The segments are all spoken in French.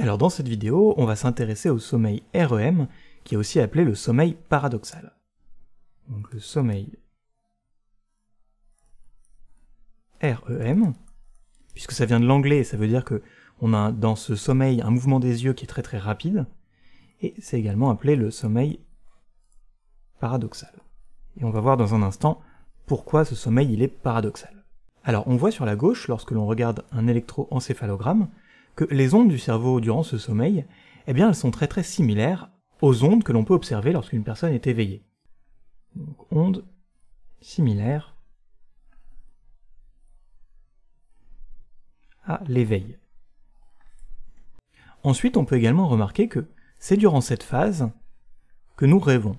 Alors dans cette vidéo, on va s'intéresser au sommeil REM, qui est aussi appelé le sommeil paradoxal. Donc le sommeil REM, puisque ça vient de l'anglais, ça veut dire que on a dans ce sommeil un mouvement des yeux qui est très très rapide, et c'est également appelé le sommeil paradoxal. Et on va voir dans un instant pourquoi ce sommeil il est paradoxal. Alors on voit sur la gauche, lorsque l'on regarde un électroencéphalogramme, les ondes du cerveau durant ce sommeil, eh bien, elles sont très très similaires aux ondes que l'on peut observer lorsqu'une personne est éveillée. Donc, ondes similaires à l'éveil. Ensuite, on peut également remarquer que c'est durant cette phase que nous rêvons.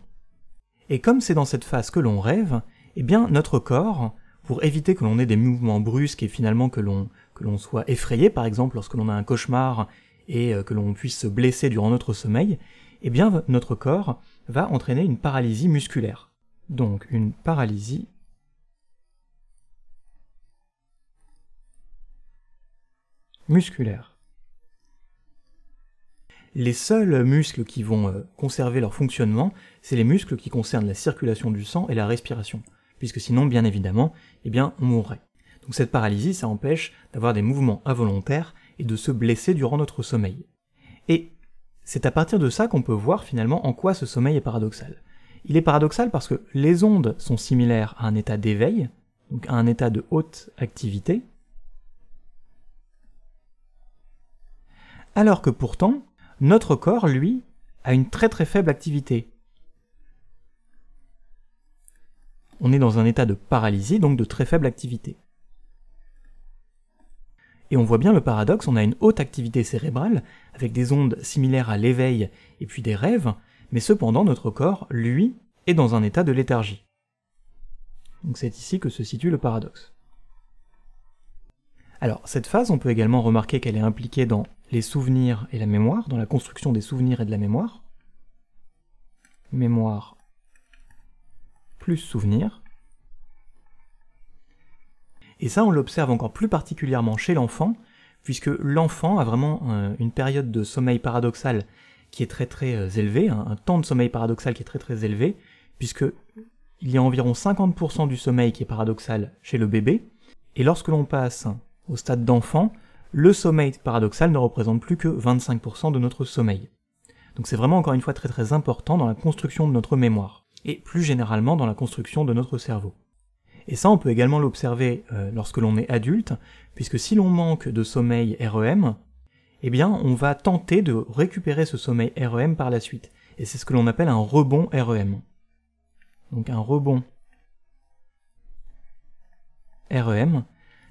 Et comme c'est dans cette phase que l'on rêve, eh bien notre corps, pour éviter que l'on ait des mouvements brusques et finalement que l'on l'on soit effrayé par exemple lorsque l'on a un cauchemar et euh, que l'on puisse se blesser durant notre sommeil, eh bien notre corps va entraîner une paralysie musculaire. Donc une paralysie musculaire. Les seuls muscles qui vont euh, conserver leur fonctionnement, c'est les muscles qui concernent la circulation du sang et la respiration, puisque sinon, bien évidemment, eh bien, on mourrait. Donc cette paralysie, ça empêche d'avoir des mouvements involontaires et de se blesser durant notre sommeil. Et c'est à partir de ça qu'on peut voir finalement en quoi ce sommeil est paradoxal. Il est paradoxal parce que les ondes sont similaires à un état d'éveil, donc à un état de haute activité, alors que pourtant, notre corps, lui, a une très très faible activité. On est dans un état de paralysie, donc de très faible activité. Et on voit bien le paradoxe, on a une haute activité cérébrale, avec des ondes similaires à l'éveil et puis des rêves, mais cependant notre corps, lui, est dans un état de léthargie. Donc c'est ici que se situe le paradoxe. Alors cette phase, on peut également remarquer qu'elle est impliquée dans les souvenirs et la mémoire, dans la construction des souvenirs et de la mémoire. Mémoire plus souvenir. Et ça, on l'observe encore plus particulièrement chez l'enfant, puisque l'enfant a vraiment euh, une période de sommeil paradoxal qui est très très euh, élevée, hein, un temps de sommeil paradoxal qui est très très élevé, puisque il y a environ 50% du sommeil qui est paradoxal chez le bébé, et lorsque l'on passe au stade d'enfant, le sommeil paradoxal ne représente plus que 25% de notre sommeil. Donc c'est vraiment encore une fois très très important dans la construction de notre mémoire, et plus généralement dans la construction de notre cerveau. Et ça, on peut également l'observer euh, lorsque l'on est adulte, puisque si l'on manque de sommeil REM, eh bien, on va tenter de récupérer ce sommeil REM par la suite. Et c'est ce que l'on appelle un rebond REM. Donc un rebond REM,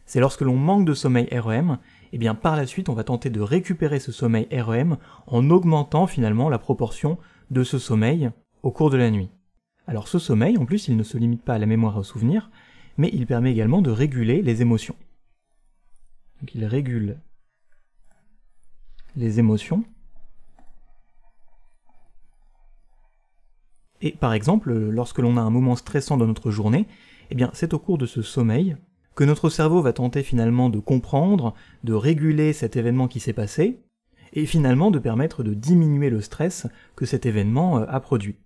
c'est lorsque l'on manque de sommeil REM, eh bien par la suite on va tenter de récupérer ce sommeil REM en augmentant finalement la proportion de ce sommeil au cours de la nuit. Alors ce sommeil, en plus, il ne se limite pas à la mémoire et au souvenir, mais il permet également de réguler les émotions. Donc il régule les émotions. Et par exemple, lorsque l'on a un moment stressant dans notre journée, eh bien c'est au cours de ce sommeil que notre cerveau va tenter finalement de comprendre, de réguler cet événement qui s'est passé, et finalement de permettre de diminuer le stress que cet événement euh, a produit.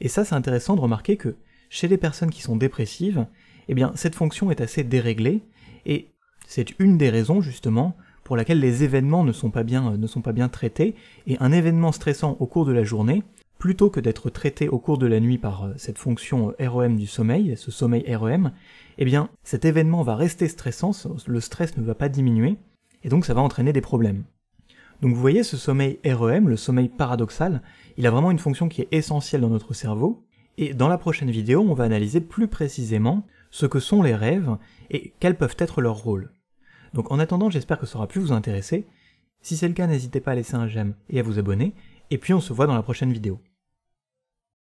Et ça, c'est intéressant de remarquer que chez les personnes qui sont dépressives, eh bien, cette fonction est assez déréglée, et c'est une des raisons, justement, pour laquelle les événements ne sont pas bien, euh, traités, et un événement stressant au cours de la journée, plutôt que d'être traité au cours de la nuit par euh, cette fonction euh, REM du sommeil, ce sommeil REM, eh bien, cet événement va rester stressant, le stress ne va pas diminuer, et donc ça va entraîner des problèmes. Donc vous voyez, ce sommeil REM, le sommeil paradoxal, il a vraiment une fonction qui est essentielle dans notre cerveau, et dans la prochaine vidéo, on va analyser plus précisément ce que sont les rêves et quels peuvent être leurs rôles. Donc en attendant, j'espère que ça aura pu vous intéresser. Si c'est le cas, n'hésitez pas à laisser un j'aime et à vous abonner, et puis on se voit dans la prochaine vidéo.